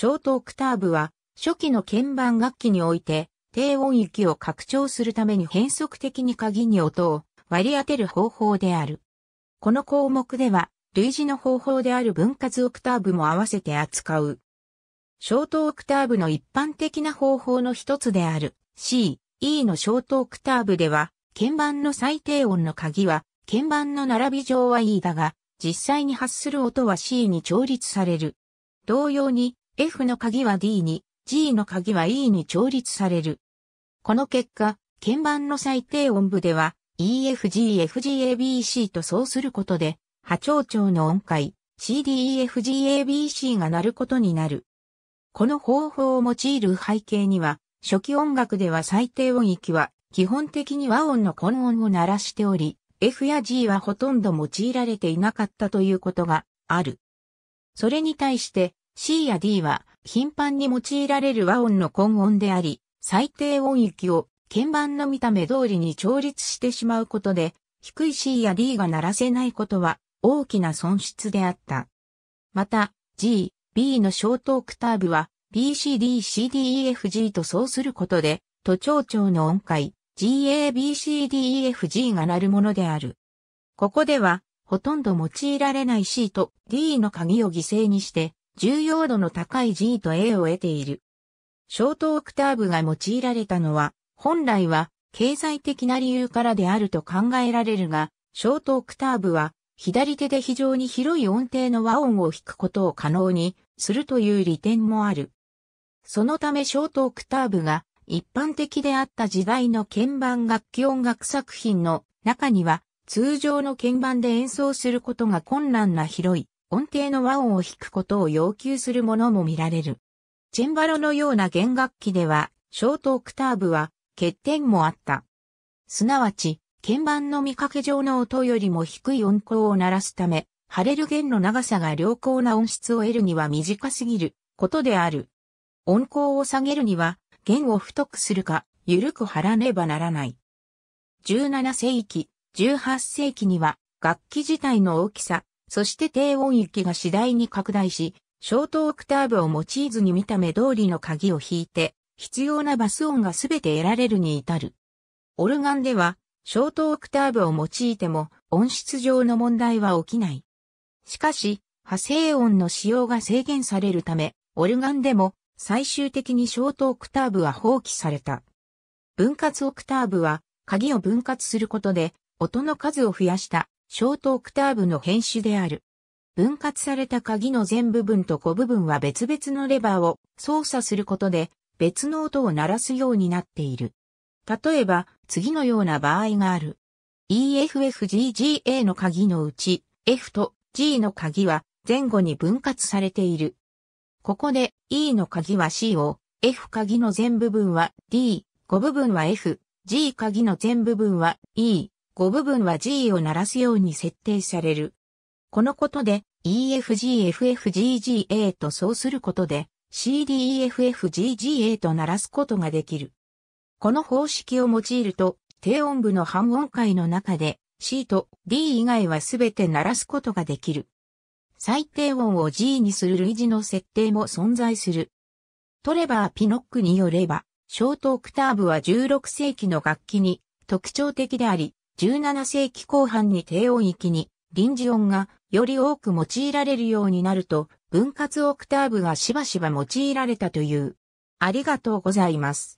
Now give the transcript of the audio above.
ショートオクターブは、初期の鍵盤楽器において、低音域を拡張するために変則的に鍵に音を割り当てる方法である。この項目では、類似の方法である分割オクターブも合わせて扱う。ショートオクターブの一般的な方法の一つである C、E のショートオクターブでは、鍵盤の最低音の鍵は、鍵盤の並び上は E だが、実際に発する音は C に調律される。同様に、F の鍵は D に、G の鍵は E に調律される。この結果、鍵盤の最低音部では EFGFGABC とそうすることで、波長長の音階 CDEFGABC が鳴ることになる。この方法を用いる背景には、初期音楽では最低音域は基本的に和音の根音を鳴らしており、F や G はほとんど用いられていなかったということがある。それに対して C や D は頻繁に用いられる和音の根音であり、最低音域を鍵盤の見た目通りに調律してしまうことで、低い C や D が鳴らせないことは大きな損失であった。また、G、B のショートオクターブは B、C、D、C、D、E、F、G とそうすることで、都庁長の音階 G、A、B、C、D、E、F、G が鳴るものである。ここでは、ほとんど用いられない C と D の鍵を犠牲にして、重要度の高い G と A を得ている。ショートオクターブが用いられたのは、本来は経済的な理由からであると考えられるが、ショートオクターブは左手で非常に広い音程の和音を弾くことを可能にするという利点もある。そのためショートオクターブが一般的であった時代の鍵盤楽器音楽作品の中には通常の鍵盤で演奏することが困難な広い音程の和音を弾くことを要求するものも見られる。チェンバロのような弦楽器では、ショートオクターブは欠点もあった。すなわち、鍵盤の見かけ上の音よりも低い音高を鳴らすため、張れる弦の長さが良好な音質を得るには短すぎることである。音高を下げるには、弦を太くするか、緩く張らねばならない。17世紀、18世紀には、楽器自体の大きさ、そして低音域が次第に拡大し、ショートオクターブを用いずに見た目通りの鍵を弾いて、必要なバス音がすべて得られるに至る。オルガンでは、ショートオクターブを用いても音質上の問題は起きない。しかし、派生音の使用が制限されるため、オルガンでも最終的にショートオクターブは放棄された。分割オクターブは鍵を分割することで音の数を増やしたショートオクターブの変種である。分割された鍵の全部分と小部分は別々のレバーを操作することで別の音を鳴らすようになっている。例えば、次のような場合がある。EFFGGA の鍵のうち F と G の鍵は前後に分割されている。ここで E の鍵は C を、F 鍵の全部分は D、5部分は F、G 鍵の全部分は E、5部分は G を鳴らすように設定される。このことで EFGFFGGA とそうすることで CDEFFGGA と鳴らすことができる。この方式を用いると低音部の半音階の中で C と D 以外はすべて鳴らすことができる。最低音を G にする類似の設定も存在する。トレバー・ピノックによれば、ショートオクターブは16世紀の楽器に特徴的であり、17世紀後半に低音域に臨時音がより多く用いられるようになると分割オクターブがしばしば用いられたという。ありがとうございます。